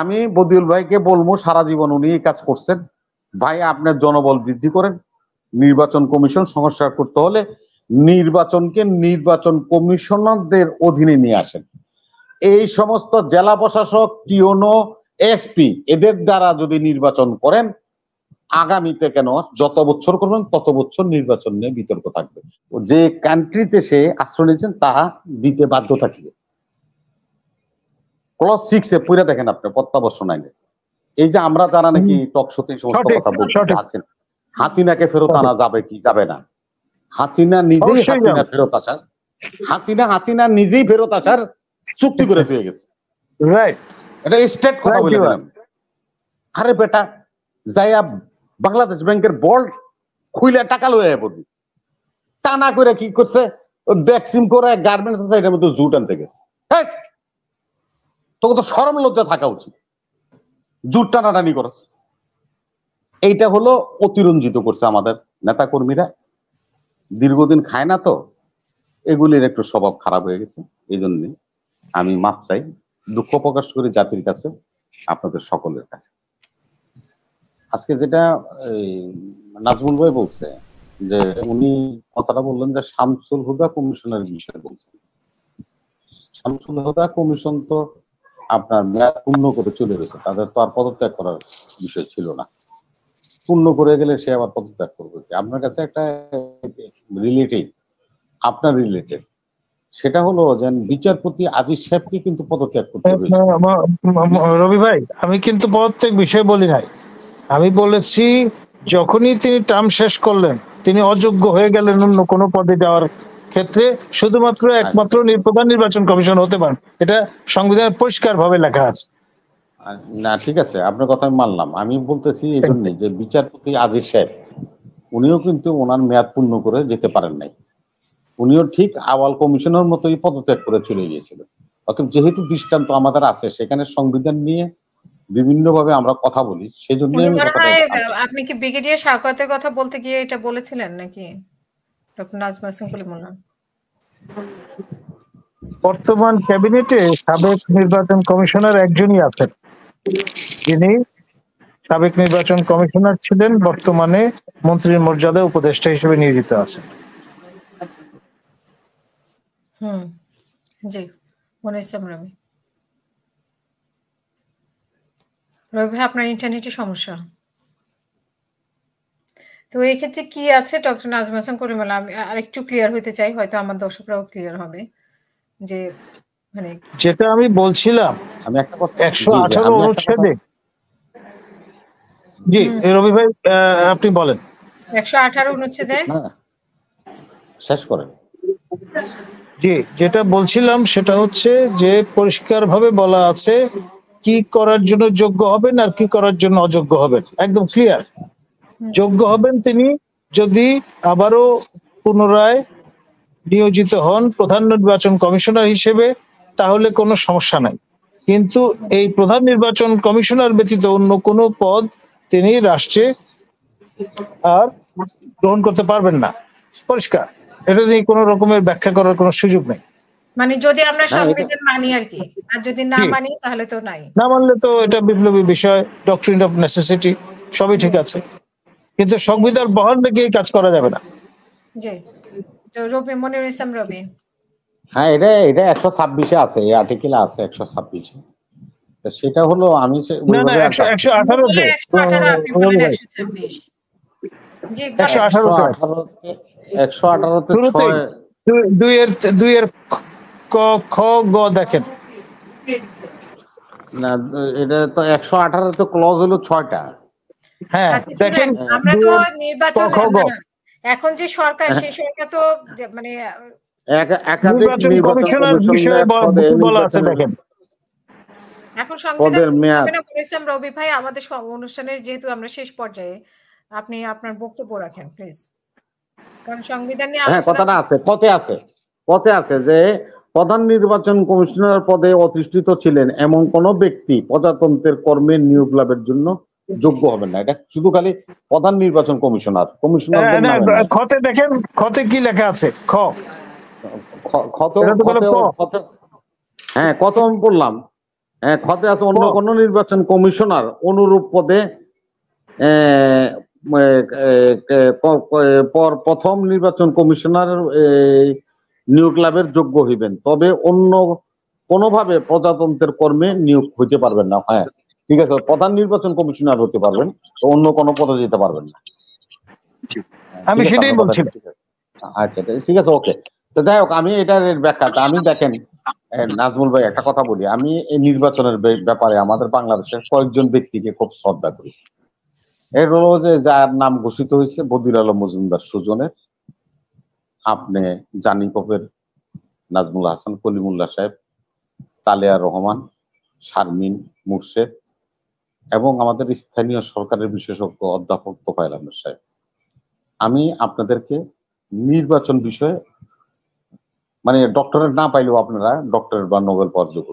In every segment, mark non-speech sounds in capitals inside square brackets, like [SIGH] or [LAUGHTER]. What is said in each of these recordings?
আমি বদিউল ভাইকে বলবো সারা জীবন উনি কাজ করছেন ভাই আপনার জনবল বৃদ্ধি করেন নির্বাচন কমিশন সংস্কার করতে হলে নির্বাচনকে নির্বাচন কমিশনারদের অধীনে নিয়ে আসেন এই সমস্ত জেলা প্রশাসক টিওনো এসপি এদের দ্বারা যদি নির্বাচন করেন আগামীতে কেন যত বছর করবেন তত বছর নির্বাচন নিয়ে বিতর্ক থাকবে যে কান্ট্রিতে সে আশ্রয় নিয়েছেন তা দিতে বাধ্য থাকবে ক্লস সিক্স এ পুরে দেখেন আপনি প্রত্যাবর্ষণ আইনে এই যে আমরা যারা নাকি টক শোতে সমস্ত কথা বলছি হাসিনা হাসিনাকে ফেরত আনা যাবে কি যাবে না হাসিনা নিজেই হাসিনা ফেরত আসার হাসিনা হাসিনা নিজেই ফেরত আসার চুক্তি করে দিয়ে গেছে এটা স্টেট কথা বলে দিলাম আরে বেটা যাইয়া বাংলাদেশ ব্যাংকের বোর্ড খুইলে টাকা লয়ে পড়বি টানা না করে কি করছে ভ্যাকসিন করে গার্মেন্টস আছে এটার মধ্যে জুট আনতে গেছে তোকে তো সরম লজ্জা থাকা উচিত জুট টানাটানি করস এইটা হলো অতিরঞ্জিত করছে আমাদের নেতা কর্মীরা দীর্ঘদিন খায় না তো এগুলির একটু স্বভাব খারাপ হয়ে গেছে এই জন্য আমি মাপ চাই দুঃখ প্রকাশ করি জাতির কাছে আপনাদের সকলের কাছে আজকে যেটা নাজমুল ভাই বলছে যে উনি কথাটা বললেন যে শামসুল হুদা কমিশনের বিষয়ে বলছেন শামসুল হুদা কমিশন তো আপনার মেয়াদ পূর্ণ করে চলে গেছে তাদের তো আর পদত্যাগ করার বিষয় ছিল না পূর্ণ করে গেলে সে আবার পদত্যাগ করবে আপনার কাছে একটা রিলেটিভ আপনার রিলেটেড সেটা হলো যে বিচারপতি আজিজ সাহেবকে কিন্তু পদত্যাগ করতে হবে হ্যাঁ, রবি ভাই আমি কিন্তু পদত্যাগ বিষয় বলি নাই আমি বলেছি যখনই তিনি টার্ম শেষ করলেন তিনি অযোগ্য হয়ে গেলেন অন্য কোনো পদে যাওয়ার ক্ষেত্রে শুধুমাত্র একমাত্র প্রধান নির্বাচন কমিশন হতে পারে এটা সংবিধানে পরিষ্কার ভাবে লেখা আছে না ঠিক আছে আপনার কথা মানলাম আমি বলতেছি এই জন্যে যে বিচারপতি আজিজ সাহেব উনিও কিন্তু ওনার মেয়াদ পূর্ণ করে যেতে পারেন নাই উনিও ঠিক আওয়াল কমিশনের মতোই পদত্যাগ করে চলে গিয়েছিল অর্থাৎ যেহেতু দৃষ্টান্ত আমাদের আছে সেখানে সংবিধান নিয়ে বিভিন্ন ভাবে আমরা কথা বলি সেই জন্য আপনি কি ব্রিগেডিয়ার সাকতের কথা বলতে গিয়ে এটা বলেছিলেন নাকি ডক্টর নাজমা বর্তমান ক্যাবিনেটে সাবেক নির্বাচন কমিশনার একজনই আছেন যিনি সাবেক নির্বাচন কমিশনার ছিলেন বর্তমানে মন্ত্রীর মর্যাদা উপদেষ্টা হিসেবে নিয়োজিত আছেন হুম জি মনে হচ্ছে আমরা রবি ভাই আপনার ইন্টারনেটে সমস্যা তো এই ক্ষেত্রে কি আছে ডক্টর নাজম হাসান করিমুল্লাহ আমি আরেকটু ক্লিয়ার হতে চাই হয়তো আমার দর্শকরাও ক্লিয়ার হবে যে মানে যেটা আমি বলছিলাম আমি একটা কথা 118 অনুচ্ছেদে জি রবি ভাই আপনি বলেন 118 অনুচ্ছেদে হ্যাঁ, হ্যাঁ। শেষ করেন জি যেটা বলছিলাম সেটা হচ্ছে যে পরিষ্কারভাবে বলা আছে কি করার জন্য যোগ্য হবেন আর কি করার জন্য অযোগ্য হবেন একদম ক্লিয়ার যোগ্য হবেন তিনি যদি আবারও পুনরায় নিয়োজিত হন প্রধান নির্বাচন কমিশনার হিসেবে তাহলে কোনো সমস্যা নাই কিন্তু এই প্রধান নির্বাচন কমিশনার ব্যতীত অন্য কোনো পদ তিনি রাষ্ট্রে আর গ্রহণ করতে পারবেন না পরিষ্কার এটা নিয়ে কোনো রকমের ব্যাখ্যা করার কোনো সুযোগ নেই মানে যদি আমরা হ্যাঁ, সংবিধান মানি আর কি আর যদি না মানি তাহলে তো নাই না মানলে তো এটা বিপ্লবী বিষয় ডক্টরিন অফ নেসেসিটি সবই ঠিক আছে কিন্তু সংবিধান বহন রেখে কাজ করা যাবে না হ্যাঁ এটা এটা একশো ছাব্বিশে আছে এই আর্টিকেলে আছে একশো ছাব্বিশে সেটা হলো আমি একশো আঠারো একশো আঠারো ক খ দেখেন না এটা তো একশো আঠারোতে ক্লজ হলো ছয়টা যেহেতু আমরা শেষ পর্যায়ে আপনি আপনার বক্তব্য রাখেন প্লিজ কারণ সংবিধান নিয়ে হ্যাঁ কথাটা আছে পথে আছে পথে আছে যে প্রধান নির্বাচন কমিশনার পদে অধিষ্ঠিত ছিলেন এমন কোন ব্যক্তি প্রজাতন্ত্রের কর্মে নিয়োগ লাভের জন্য যোগ্য হবেন না এটা শুধু খালি প্রধান নির্বাচন কমিশনার কমিশনার খতে দেখেন খতে কি লেখা আছে খ হ্যাঁ কত আমি বললাম হ্যাঁ খতে আছে অন্য কোন নির্বাচন কমিশনার অনুরূপ পদে পর প্রথম নির্বাচন কমিশনার নিয়োগ লাভের যোগ্য হইবেন তবে অন্য কোনোভাবে প্রজাতন্ত্রের কর্মে নিয়োগ হইতে পারবেন না হ্যাঁ ঠিক আছে প্রধান নির্বাচন কমিশনার হতে পারবেন অন্য কোনো পদে যেতে পারবেন না আমি সেটাই বলছি আচ্ছা ঠিক আছে ওকে তো যাই হোক আমি এটার ব্যাখ্যাটা আমি দেখেন নাজমুল ভাই একটা কথা বলি আমি এই নির্বাচনের ব্যাপারে আমাদের বাংলাদেশের কয়েকজন ব্যক্তিকে খুব শ্রদ্ধা করি এর হলো যে যার নাম ঘোষিত হয়েছে বদির আলম মজুমদার সুজনের আপনি জানি কপের নাজমুল হাসান কলিমুল্লাহ সাহেব তালেয়া রহমান শারমিন মুর্শেদ এবং আমাদের স্থানীয় সরকারের বিশেষজ্ঞ অধ্যাপক তোফায়ল আহমেদ সাহেব আমি আপনাদেরকে নির্বাচন বিষয়ে মানে ডক্টরেট না পাইলেও আপনারা ডক্টরেট বা নোবেল পাওয়ার যোগ্য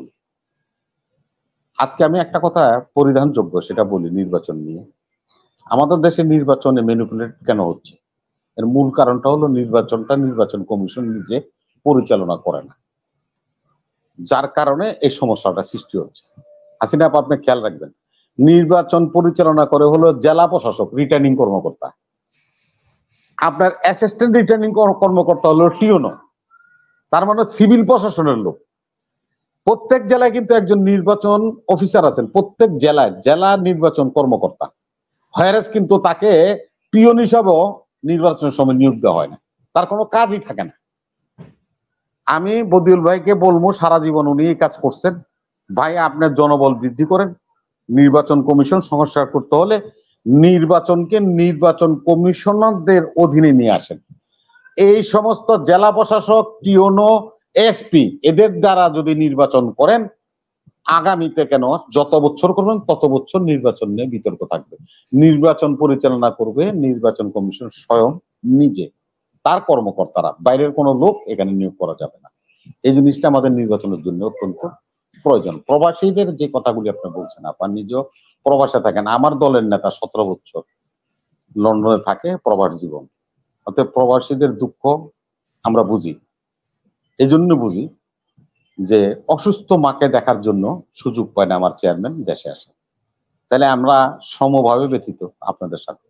আজকে আমি একটা কথা পরিধানযোগ্য সেটা বলি নির্বাচন নিয়ে আমাদের দেশে নির্বাচনে ম্যানিপুলেট কেন হচ্ছে এর মূল কারণটা হলো নির্বাচনটা নির্বাচন কমিশন নিজে পরিচালনা করে না যার কারণে এই সমস্যাটা সৃষ্টি হচ্ছে হাসিনা আপনি খেয়াল রাখবেন নির্বাচন পরিচালনা করে হলো জেলা প্রশাসক রিটার্নিং কর্মকর্তা আপনার অ্যাসিস্ট্যান্ট রিটার্নিং কর্মকর্তা হলো টিওনো তার মানে সিভিল প্রশাসনের লোক প্রত্যেক জেলায় কিন্তু একজন নির্বাচন অফিসার আছেন প্রত্যেক জেলায় জেলা নির্বাচন কর্মকর্তা হয়ারেস কিন্তু তাকে পিওন হিসাবেও নির্বাচন সময় নিয়োগ দেওয়া হয় না তার কোনো কাজই থাকে না আমি বদিউল ভাইকে বলবো সারা জীবন উনি কাজ করছেন ভাই আপনার জনবল বৃদ্ধি করেন নির্বাচন কমিশন সংস্কার করতে হলে নির্বাচনকে নির্বাচন কমিশনারদের অধীনে নিয়ে আসেন এই সমস্ত জেলা প্রশাসক টিওনো এসপি এদের দ্বারা যদি নির্বাচন করেন আগামীতে কেন যত বছর করবেন তত বছর নির্বাচন নিয়ে বিতর্ক থাকবে নির্বাচন পরিচালনা করবে নির্বাচন কমিশন স্বয়ং নিজে তার কর্মকর্তারা বাইরের কোনো লোক এখানে নিয়োগ করা যাবে না এই জিনিসটা আমাদের নির্বাচনের জন্য অত্যন্ত প্রয়োজন প্রবাসীদের যে কথাগুলি আপনি বলছেন আপনার নিজ প্রবাসে থাকেন আমার দলের নেতা সতেরো বছর লন্ডনে থাকে প্রবাস জীবন অর্থাৎ প্রবাসীদের দুঃখ আমরা বুঝি এই জন্য বুঝি যে অসুস্থ মাকে দেখার জন্য সুযোগ পায় না আমার চেয়ারম্যান দেশে আসে তাহলে আমরা সমভাবে ব্যথিত আপনাদের সাথে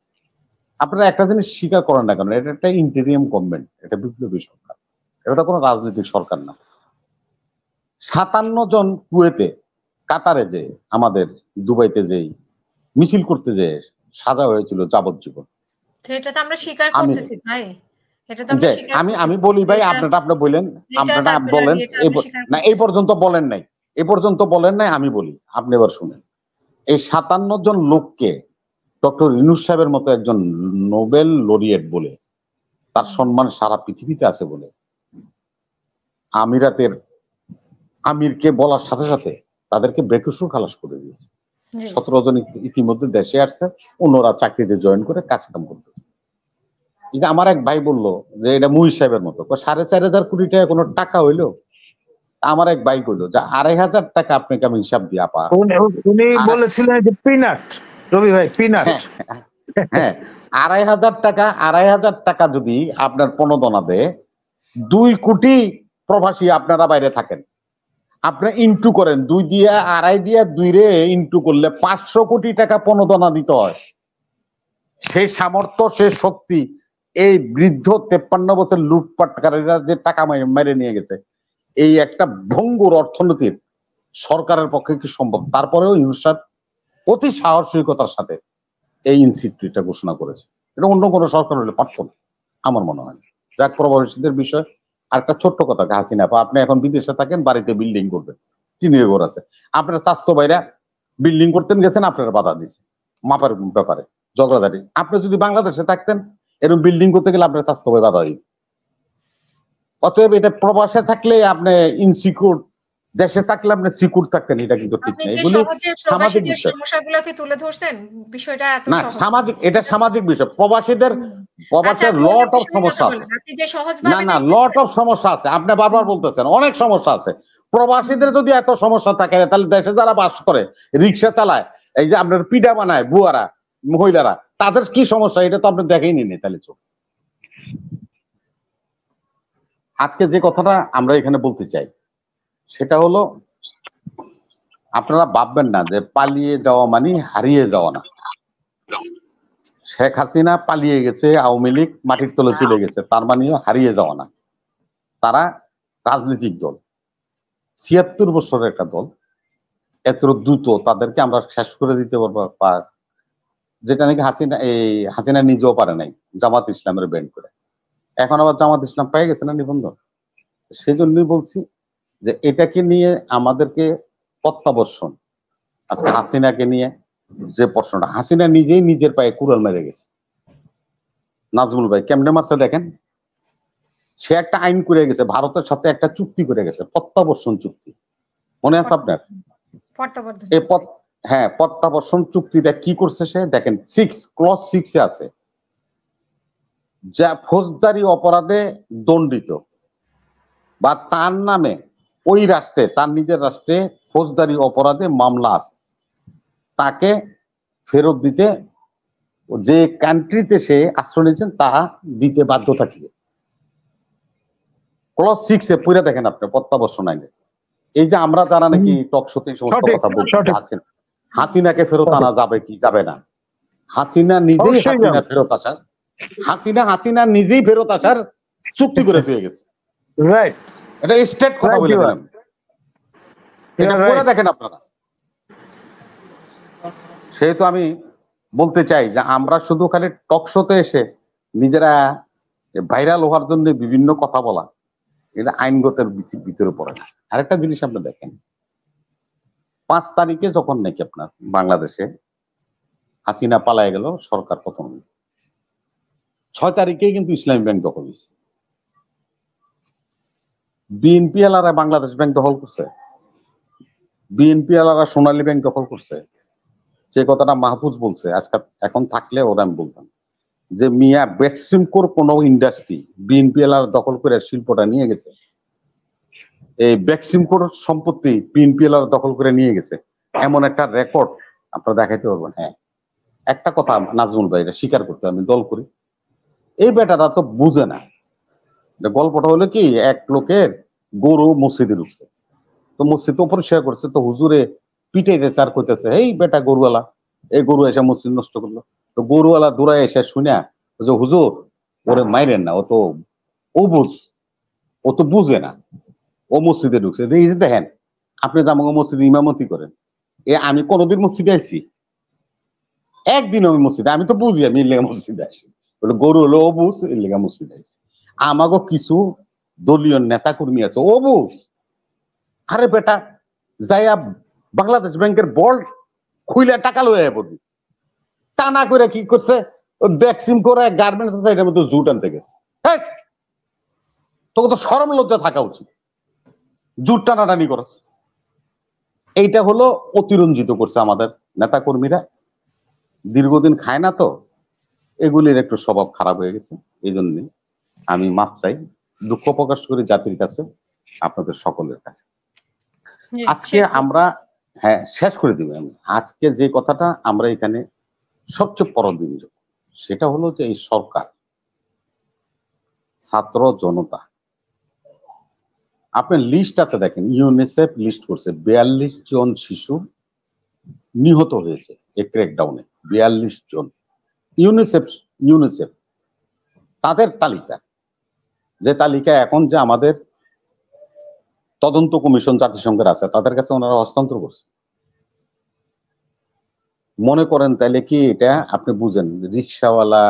আপনারা একটা জিনিস স্বীকার করেন না কেন এটা একটা ইন্টেরিয়াম গভর্নমেন্ট এটা বিপ্লবী সরকার এটা তো কোনো রাজনৈতিক সরকার না সাতান্ন জন কুয়েতে কাতারে যে আমাদের দুবাইতে যে মিছিল করতে যে সাজা হয়েছিল যাবজ্জীবন আমি আমি বলি ভাই আপনারা আপনি বলেন আপনারা বলেন না এই পর্যন্ত বলেন নাই এ পর্যন্ত বলেন নাই আমি বলি আপনি এবার শুনেন এই সাতান্ন জন লোককে ডক্টর ইনুস সাহেবের মতো একজন নোবেল লরিয়েট বলে তার সম্মান সারা পৃথিবীতে আছে বলে আমিরাতের আমিরকে বলার সাথে সাথে তাদেরকে বেকুসুর খালাস করে দিয়েছে সতেরো জন ইতিমধ্যে দেশে আসছে অন্যরা চাকরিতে জয়েন করে কাজ কাম করতেছে এই যে আমার এক ভাই বললো যে এটা মুই সাহেবের মতো সাড়ে চার হাজার কোটি টাকা কোনো টাকা হইলো আমার এক ভাই কইলো যে আড়াই হাজার টাকা আপনাকে আমি হিসাব দিয়ে আপা উনি বলেছিলেন যে পিনাট রবি ভাই পিনাট হ্যাঁ, হ্যাঁ আড়াই হাজার টাকা আড়াই হাজার টাকা যদি আপনার প্রণোদনা দেয় দুই কোটি প্রবাসী আপনারা বাইরে থাকেন আপনি ইন্টু করেন দুই দিয়া আড়াই দিয়া দুই রে ইন্টু করলে পাঁচশো কোটি টাকা প্রণোদনা দিতে হয় সেই সামর্থ্য সে শক্তি এই বৃদ্ধ তেপ্পান্ন বছর লুটপাটকারীরা যে টাকা মেরে নিয়ে গেছে এই একটা ভঙ্গুর অর্থনীতির সরকারের পক্ষে কি সম্ভব তারপরেও ইউনিসার অতি সাহসিকতার সাথে এই ইনস্টিটিউটটা ঘোষণা করেছে এটা অন্য কোনো সরকার হলে পারত না আমার মনে হয় যাক প্রভাবশীদের বিষয় একটা ছোট্ট কথা হাসি না আপনি এখন বিদেশে থাকেন বাড়িতে বিল্ডিং করবেন টিনের ঘর আছে আপনার স্বাস্থ্য ভাইরা বিল্ডিং করতেন গেছেন আপনার বাধা দিছে মাপার ব্যাপারে ঝগড়াঝাটি আপনি যদি বাংলাদেশে থাকতেন এরকম বিল্ডিং করতে গেলে আপনার স্বাস্থ্য ভাই বাধা দিত অতএব এটা প্রবাসে থাকলে আপনি ইনসিকিউর দেশে থাকলে আপনি সিকিউর থাকতেন এটা কিন্তু ঠিক না এগুলো সামাজিক সমস্যাগুলোকে তুলে ধরছেন বিষয়টা এত না সামাজিক এটা সামাজিক বিষয় প্রবাসীদের প্রবাসের লট অফ সমস্যা আছে না না লট অফ সমস্যা আছে আপনি বারবার বলতেছেন অনেক সমস্যা আছে প্রবাসীদের যদি এত সমস্যা থাকে তাহলে দেশে যারা বাস করে রিক্সা চালায় এই যে আপনার পিঠা বানায় বুয়ারা মহিলারা তাদের কি সমস্যা এটা তো আপনি দেখেই নিনি তাহলে চোখ আজকে যে কথাটা আমরা এখানে বলতে চাই সেটা হলো আপনারা ভাববেন না যে পালিয়ে যাওয়া মানে হারিয়ে যাওয়া না শেখ হাসিনা পালিয়ে গেছে আওয়ামী লীগ মাটির তলে চলে গেছে তার মানে হারিয়ে যাওয়া না তারা রাজনৈতিক দল ছিয়াত্তর বছরের একটা দল এত দ্রুত তাদেরকে আমরা শেষ করে দিতে পারবো বা যেটা নাকি হাসিনা এই হাসিনা নিজেও পারে নাই জামাত ইসলামের ব্যান্ড করে এখন আবার জামাত ইসলাম পেয়ে গেছে না নিবন্ধন সেই জন্যই বলছি যে এটাকে নিয়ে আমাদেরকে প্রত্যাবর্ষণ আজকে হাসিনাকে নিয়ে যে প্রশ্নটা হাসিনা নিজেই নিজের পায়ে কুড়াল মেরে গেছে নাজমুল ভাই কেমনে মারছে দেখেন সে একটা আইন করে গেছে ভারতের সাথে একটা চুক্তি করে গেছে প্রত্যাবর্ষণ চুক্তি মনে আছে আপনার এই হ্যাঁ প্রত্যাবর্ষণ চুক্তিটা কি করছে সে দেখেন সিক্স ক্লস সিক্স এ আছে যা ফৌজদারি অপরাধে দণ্ডিত বা তার নামে ওই রাষ্ট্রে তার নিজের রাষ্ট্রে ফৌজদারি অপরাধে মামলা আছে তাকে ফেরত দিতে যে কান্ট্রিতে সে আশ্রয় নিয়েছেন তা দিতে বাধ্য থাকিবে ক্লস সিক্স এ পুরা দেখেন আপনি প্রত্যাবর্ষণ আইনে এই যে আমরা যারা নাকি টক শোতে সমস্ত কথা বলছি হাসিনা হাসিনাকে ফেরত আনা যাবে কি যাবে না হাসিনা নিজেই হাসিনা ফেরত আসার হাসিনা হাসিনা নিজেই ফেরত আসার চুক্তি করে [LAUGHS] দিয়ে গেছে রাইট এটা স্টেট কথা বলে দিলাম এটা দেখেন আপনারা সেহেতু আমি বলতে চাই যে আমরা শুধু খালি টক শোতে এসে নিজেরা ভাইরাল হওয়ার জন্য বিভিন্ন কথা বলা এটা আইনগতের ভিতরে পড়ে না আরেকটা জিনিস আপনি দেখেন পাঁচ তারিখে যখন নাকি আপনার বাংলাদেশে হাসিনা পালায় গেল সরকার প্রথম ছয় তারিখে কিন্তু ইসলামী ব্যাংক দখল হয়েছে বিএনপি এলারা বাংলাদেশ ব্যাংক দখল করছে বিএনপি এলারা সোনালী ব্যাংক দখল করছে যে কথাটা মাহফুজ বলছে আজকে এখন থাকলে ওরা আমি বলতাম যে মিয়া বেক্সিমকোর কোন ইন্ডাস্ট্রি বিএনপি এলার দখল করে শিল্পটা নিয়ে গেছে এই বেক্সিমকোর সম্পত্তি বিএনপি এলার দখল করে নিয়ে গেছে এমন একটা রেকর্ড আপনারা দেখাইতে পারবেন হ্যাঁ একটা কথা নাজমুল ভাই এটা স্বীকার করতে আমি দল করি এই বেটাটা তো বুঝে না গল্পটা হলো কি এক লোকের গরু মসজিদে ঢুকছে তো মসজিদ উপরে শেয়ার করছে তো হুজুরে পিঠে পিটাইতেছে আর কইতেছে এই বেটা গরুওয়ালা এই গরু এসে মসজিদ নষ্ট করলো তো গরুওয়ালা দূরায় এসে শুনে যে হুজুর ওরে মাইরেন না ও তো ও বুঝ ও তো বুঝে না ও মসজিদে ঢুকছে এই যে দেখেন আপনি তো আমাকে মসজিদে ইমামতি করেন এ আমি কোনোদিন মসজিদে আসি একদিন আমি মসজিদে আমি তো বুঝি আমি ইল্লেগা মসজিদে আসি গরু হলো ও বুঝ ইল্লেগা মসজিদে আসি আমাগো কিছু দলীয় নেতা কর্মী আছে বুঝ আরে বেটা যাইয়া বাংলাদেশ ব্যাংকের বল খুইলা টাকা লয়ে যাব টানা করে কি করছে ভ্যাকসিন করে গার্মেন্টস আছে এটার মধ্যে জুট আনতে গেছে তোকে তো সরম লজ্জা থাকা উচিত জুট টানাটানি করস এইটা হলো অতিরঞ্জিত করছে আমাদের নেতা কর্মীরা দীর্ঘদিন খায় না তো এগুলির একটু স্বভাব খারাপ হয়ে গেছে এই জন্যে আমি মাপ চাই দুঃখ প্রকাশ করি জাতির কাছে আপনাদের সকলের কাছে আজকে আমরা হ্যাঁ শেষ করে দিব আমি আজকে যে কথাটা আমরা এখানে সবচেয়ে পরদিন সেটা হলো যে এই সরকার ছাত্র জনতা আপনার লিস্ট আছে দেখেন ইউনিসেফ লিস্ট করছে বিয়াল্লিশ জন শিশু নিহত হয়েছে এই ক্র্যাকডাউনে বিয়াল্লিশ জন ইউনিসেফ ইউনিসেফ তাদের তালিকা যে তালিকা এখন যে আমাদের তদন্ত কমিশন জাতিসংঘের আছে তাদের কাছে ওনারা হস্তান্তর করছে মনে করেন তাহলে কি এটা আপনি বুঝেন রিক্সাওয়ালা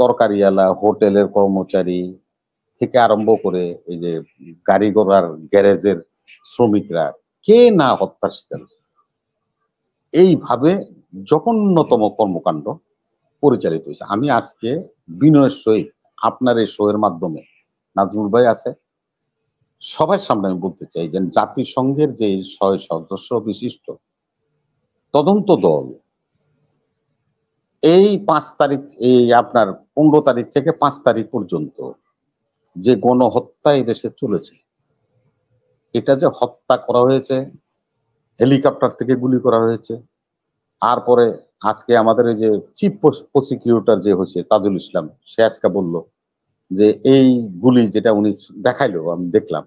তরকারিওয়ালা হোটেলের কর্মচারী থেকে আরম্ভ করে এই যে গাড়ি ঘোড়ার গ্যারেজের শ্রমিকরা কে না হত্যার শিকার এইভাবে জঘন্যতম কর্মকাণ্ড পরিচালিত হয়েছে আমি আজকে বিনয়ের সহিত আপনার এই শোয়ের মাধ্যমে নাজমুল ভাই আছে সবার সামনে আমি বলতে চাই যে জাতিসংঘের যে ছয় সদস্য বিশিষ্ট তদন্ত দল এই পাঁচ তারিখ এই আপনার পনেরো তারিখ থেকে পাঁচ তারিখ পর্যন্ত যে গণহত্যা এই দেশে চলেছে এটা যে হত্যা করা হয়েছে হেলিকপ্টার থেকে গুলি করা হয়েছে আর পরে আজকে আমাদের এই যে চিফ প্রসিকিউটর যে হয়েছে তাজুল ইসলাম সে আজকে বলল যে এই গুলি যেটা উনি দেখাইলো আমি দেখলাম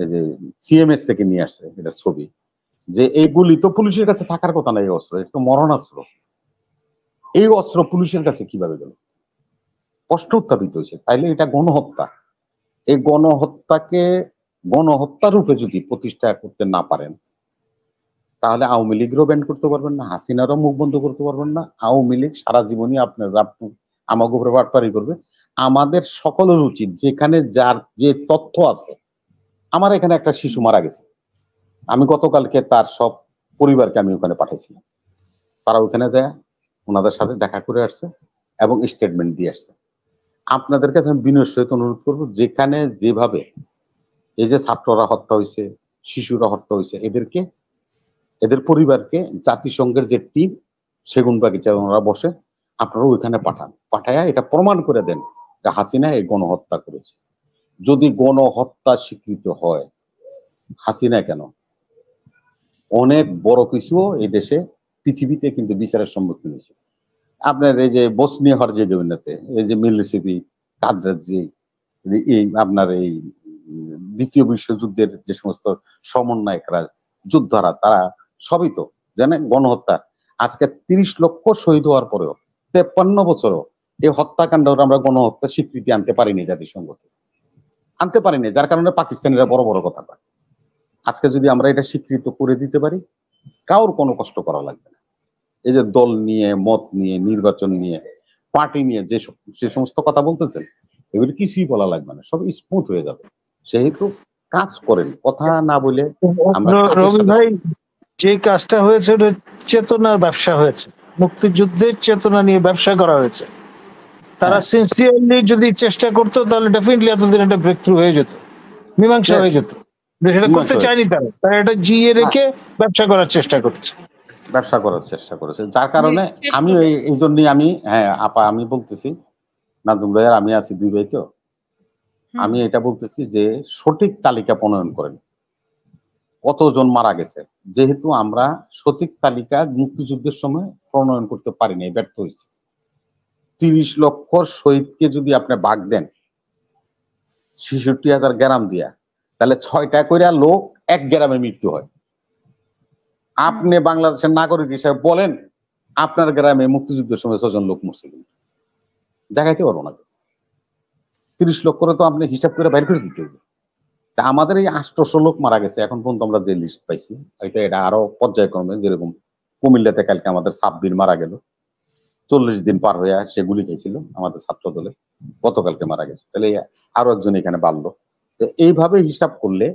এই যে সিএমএস থেকে নিয়ে আসছে এটা ছবি যে এই গুলি তো পুলিশের কাছে থাকার কথা না এই অস্ত্র এটা তো মরণাস্ত্র এই অস্ত্র পুলিশের কাছে কিভাবে গেল কষ্ট উত্থাপিত হয়েছে তাইলে এটা গণহত্যা এই গণহত্যাকে গণহত্যা রূপে যদি প্রতিষ্ঠা করতে না পারেন তাহলে আওয়ামী লীগেরও ব্যান করতে পারবেন না হাসিনারও মুখ বন্ধ করতে পারবেন না আওয়ামী লীগ সারা জীবনই আপনার আমাকে উপরে পাটপাড়ি করবে আমাদের সকলের উচিত যেখানে যার যে তথ্য আছে আমার এখানে একটা শিশু মারা গেছে আমি গতকালকে তার সব পরিবারকে আমি ওখানে পাঠিয়েছিলাম তারা ওখানে যায় ওনাদের সাথে দেখা করে আসছে এবং স্টেটমেন্ট দিয়ে আসছে আপনাদের কাছে আমি বিনয় সহিত অনুরোধ করব যেখানে যেভাবে এই যে ছাত্ররা হত্যা হয়েছে শিশুরা হত্যা হয়েছে এদেরকে এদের পরিবারকে জাতিসংঘের যে টিম সেগুন বাগিচায় ওনারা বসে আপনারা ওইখানে পাঠান পাঠায় এটা প্রমাণ করে দেন যে হাসিনা এই গণহত্যা করেছে যদি গণহত্যা স্বীকৃত হয় হাসিনা কেন অনেক বড় কিছুও এই দেশে পৃথিবীতে কিন্তু বিচারের সম্মুখীন হয়েছে আপনার এই যে বসনিয়া হরজেগোভিনাতে এই যে মিলিসিপি কাদ্রাজি এই আপনার এই দ্বিতীয় বিশ্বযুদ্ধের যে সমস্ত সমন্বয়করা যোদ্ধারা তারা সবই তো জানে গণহত্যা আজকে তিরিশ লক্ষ শহীদ হওয়ার পরেও তেপ্পান্ন বছরও এই হত্যাকাণ্ড আমরা গণহত্যা স্বীকৃতি আনতে পারিনি জাতিসংঘকে আনতে পারিনি যার কারণে পাকিস্তানিরা বড় বড় কথা কয় আজকে যদি আমরা এটা স্বীকৃত করে দিতে পারি কারোর কোনো কষ্ট করা লাগবে না এই যে দল নিয়ে মত নিয়ে নির্বাচন নিয়ে পার্টি নিয়ে যে সে সমস্ত কথা বলতেছেন এগুলো কিছুই বলা লাগবে না সব স্মুথ হয়ে যাবে সেহেতু কাজ করেন কথা না বলে যে কাজটা হয়েছে ওটা চেতনার ব্যবসা হয়েছে মুক্তিযুদ্ধের চেতনা নিয়ে ব্যবসা করা হয়েছে তারা সিনসিয়ারলি হ্যাঁ। যদি চেষ্টা করতো তাহলে ডেফিনেটলি এতদিন একটা ব্রেক থ্রু হয়ে যেত মীমাংসা হয়ে যেত সেটা করতে চায়নি তারা তারা এটা জিয়ে হ্যাঁ। রেখে ব্যবসা করার চেষ্টা করছে ব্যবসা করার চেষ্টা করেছে যার কারণে আমি এই জন্যই আমি হ্যাঁ আপা আমি বলতেছি নাজুম ভাইয়ার আমি আছি দুই ভাই তো আমি এটা বলতেছি যে সঠিক তালিকা প্রণয়ন করেন কতজন মারা গেছে যেহেতু আমরা সঠিক তালিকা মুক্তিযুদ্ধের সময় প্রণয়ন করতে পারিনি ব্যর্থ হয়েছে তিরিশ লক্ষ শহীদকে যদি আপনি বাঘ দেন ছেষট্টি হাজার গ্রাম দিয়া তাহলে ছয়টা কইরা লোক এক গ্রামে মৃত্যু হয় আপনি বাংলাদেশের নাগরিক হিসেবে বলেন আপনার গ্রামে মুক্তিযুদ্ধের সময় ছজন লোক কিন্তু দেখাইতে পারবো না তিরিশ লক্ষ তো আপনি হিসাব করে বাইর করে দিতে হবে তা আমাদের এই আষ্টশো লোক মারা গেছে এখন পর্যন্ত আমরা যে লিস্ট পাইছি হয়তো এটা আরো পর্যায়ক্রমে যেরকম কুমিল্লাতে কালকে আমাদের সাব্বির মারা গেল চল্লিশ দিন পার হইয়া সে গুলি খেয়েছিল আমাদের ছাত্র দলে গতকালকে মারা গেছে তাহলে আরো একজন এখানে বাড়লো এইভাবে হিসাব করলে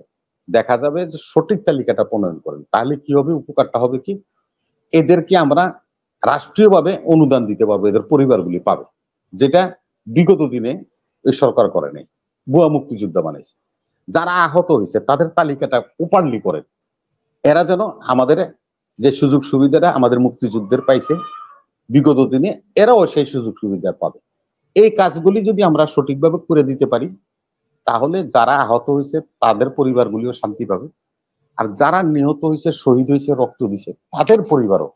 দেখা যাবে যে সঠিক তালিকাটা প্রণয়ন করেন তাহলে কি হবে উপকারটা হবে কি এদেরকে আমরা রাষ্ট্রীয়ভাবে অনুদান দিতে পারবো এদের পরিবারগুলি পাবে যেটা বিগত দিনে সরকার করে নাই ভুয়া মুক্তিযোদ্ধা বানাইছে যারা আহত হয়েছে তাদের তালিকাটা ওপারলি করেন এরা যেন আমাদের যে সুযোগ সুবিধাটা আমাদের মুক্তিযুদ্ধের পাইছে বিগত দিনে এরাও সেই সুযোগ সুবিধা পাবে এই কাজগুলি যদি আমরা সঠিকভাবে করে দিতে পারি তাহলে যারা আহত হয়েছে তাদের পরিবারগুলিও শান্তি পাবে আর যারা নিহত হয়েছে শহীদ হয়েছে রক্ত দিছে তাদের পরিবারও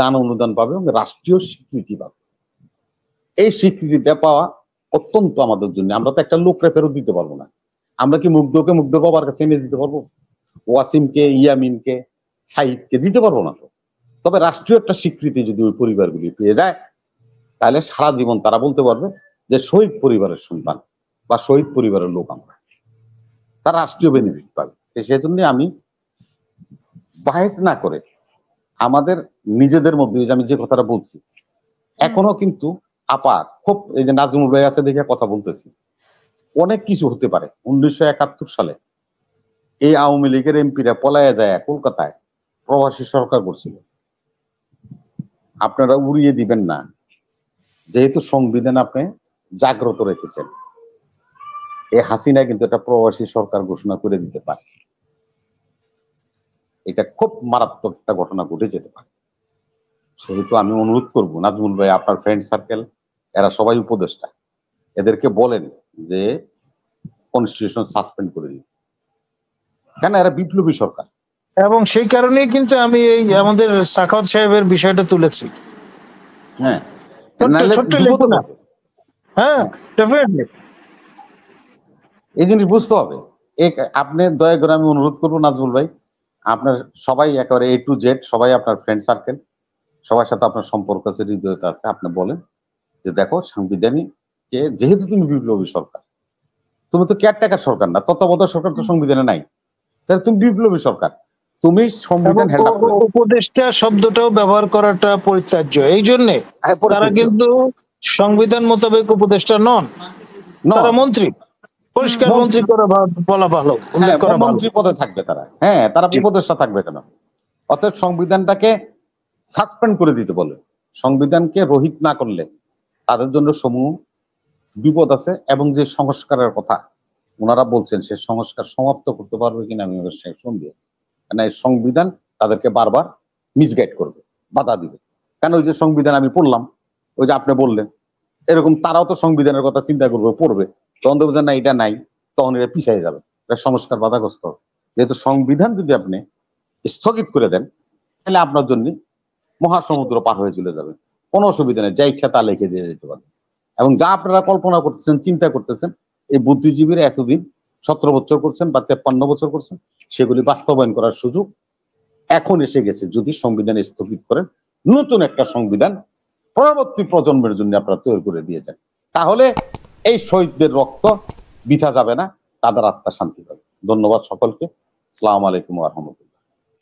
দান অনুদান পাবে এবং রাষ্ট্রীয় স্বীকৃতি পাবে এই স্বীকৃতিটা পাওয়া অত্যন্ত আমাদের জন্য আমরা তো একটা লোক ফেরত দিতে পারবো না আমরা কি মুগ্ধকে মুগ্ধ বাবার কাছে এনে দিতে পারবো ওয়াসিমকে ইয়ামিনকে সাইদকে দিতে পারবো না তো তবে রাষ্ট্রীয় একটা স্বীকৃতি যদি ওই পরিবারগুলি পেয়ে যায় তাহলে সারা জীবন তারা বলতে পারবে যে শহীদ পরিবারের সন্তান বা শহীদ পরিবারের লোক আমরা তার রাষ্ট্রীয় বেনিফিট পাবে সেজন্য আমি বাহেজ না করে আমাদের নিজেদের মধ্যে আমি যে কথাটা বলছি এখনো কিন্তু আপা খুব এই যে নাজমুল ভাই আছে দেখে কথা বলতেছি অনেক কিছু হতে পারে উনিশশো একাত্তর সালে এই আওয়ামী লীগের এমপিরা পলায়া যায় কলকাতায় প্রবাসী সরকার করছিল আপনারা উড়িয়ে দিবেন না যেহেতু সংবিধান আপনি জাগ্রত রেখেছেন এই হাসিনা কিন্তু এটা প্রবাসী সরকার ঘোষণা করে দিতে পারে এটা খুব মারাত্মক একটা ঘটনা ঘটে যেতে পারে সেহেতু আমি অনুরোধ করবো নাজমুল ভাই আপনার ফ্রেন্ড সার্কেল এরা সবাই উপদেষ্টা এদেরকে বলেন যে কনস্টিটিউশন সাসপেন্ড করে দিবে কেন এরা বিপ্লবী সরকার এবং সেই কারণে কিন্তু আমি এই আমাদের সাখাওয়াত সাহেবের বিষয়টা তুলেছি হ্যাঁ হ্যাঁ এই জিনিস বুঝতে হবে এক আপনি দয়া করে আমি অনুরোধ করবো নাজমুল ভাই আপনার সবাই একেবারে এ টু জেড সবাই আপনার ফ্রেন্ড সার্কেল সবার সাথে আপনার সম্পর্ক আছে হৃদয়তা আছে আপনি বলেন যে দেখো সাংবিধানিক যে যেহেতু তুমি বিপ্লবী সরকার তুমি তো কেয়ারটেকার সরকার না তত্ত্বাবধায়ক সরকার তো সংবিধানে নাই তাহলে তুমি বিপ্লবী সরকার তুমি সংবিধান উপদেষ্টা শব্দটাও ব্যবহার করাটা পরিত্যাজ্য এই জন্য হ্যাঁ, তারা কিন্তু সংবিধান মোতাবেক উপদেষ্টা নন তারা মন্ত্রী পরিষ্কার মন্ত্রী করা বলা হ্যাঁ, ভালো মন্ত্রী পদে থাকবে তারা হ্যাঁ তারা উপদেষ্টা থাকবে কেন অর্থাৎ সংবিধানটাকে সাসপেন্ড করে দিতে বলে সংবিধানকে রহিত না করলে তাদের জন্য সমূহ বিপদ আছে এবং যে সংস্কারের কথা ওনারা বলছেন সে সংস্কার সমাপ্ত করতে পারবে কিনা আমি ওদের সন্দেহ কেন মানে সংবিধান তাদেরকে বারবার মিসগাইড করবে বাধা দিবে কেন ওই যে সংবিধান আমি পড়লাম ওই যে আপনি বললেন এরকম তারাও তো সংবিধানের কথা চিন্তা করবে পড়বে তখন দেখবে না এটা নাই তখন এটা পিছিয়ে যাবে এটা সংস্কার বাধাগ্রস্ত হবে যেহেতু সংবিধান যদি আপনি স্থগিত করে দেন তাহলে আপনার জন্য মহাসমুদ্র পার হয়ে চলে যাবে কোনো অসুবিধা নেই যা ইচ্ছা তা লিখে দিয়ে যেতে পারবে এবং যা আপনারা কল্পনা করতেছেন চিন্তা করতেছেন এই বুদ্ধিজীবীরা এতদিন সতেরো বছর করছেন বা তেপ্পান্ন বছর করছেন সেগুলি বাস্তবায়ন করার সুযোগ এখন এসে গেছে যদি সংবিধান স্থগিত করেন নতুন একটা সংবিধান পরবর্তী প্রজন্মের জন্য আপনারা তৈরি করে দিয়েছেন তাহলে এই শহীদদের রক্ত বিথা যাবে না তাদের আত্মা শান্তি পাবে ধন্যবাদ সকলকে সালাম আলাইকুম রহমতুল্লাহ